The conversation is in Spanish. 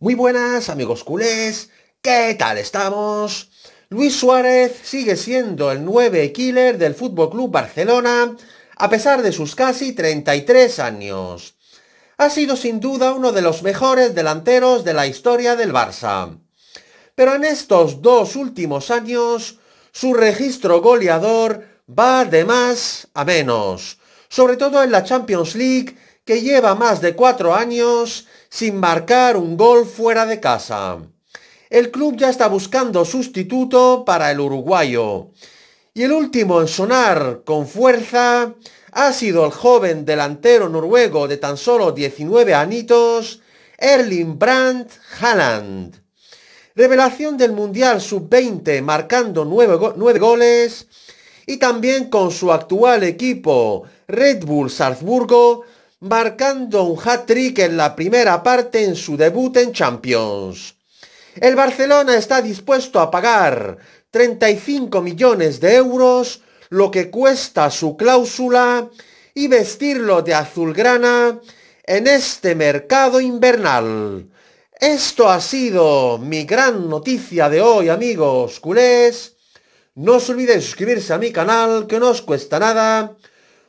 Muy buenas amigos culés, ¿qué tal estamos? Luis Suárez sigue siendo el 9 killer del FC Club Barcelona a pesar de sus casi 33 años. Ha sido sin duda uno de los mejores delanteros de la historia del Barça. Pero en estos dos últimos años, su registro goleador va de más a menos, sobre todo en la Champions League que lleva más de cuatro años sin marcar un gol fuera de casa. El club ya está buscando sustituto para el uruguayo. Y el último en sonar con fuerza ha sido el joven delantero noruego de tan solo 19 anitos, Erling Brandt Halland. Revelación del Mundial Sub-20 marcando nueve goles y también con su actual equipo Red Bull Salzburgo marcando un hat-trick en la primera parte en su debut en Champions. El Barcelona está dispuesto a pagar 35 millones de euros, lo que cuesta su cláusula, y vestirlo de azulgrana en este mercado invernal. Esto ha sido mi gran noticia de hoy, amigos culés. No os olvidéis suscribirse a mi canal, que no os cuesta nada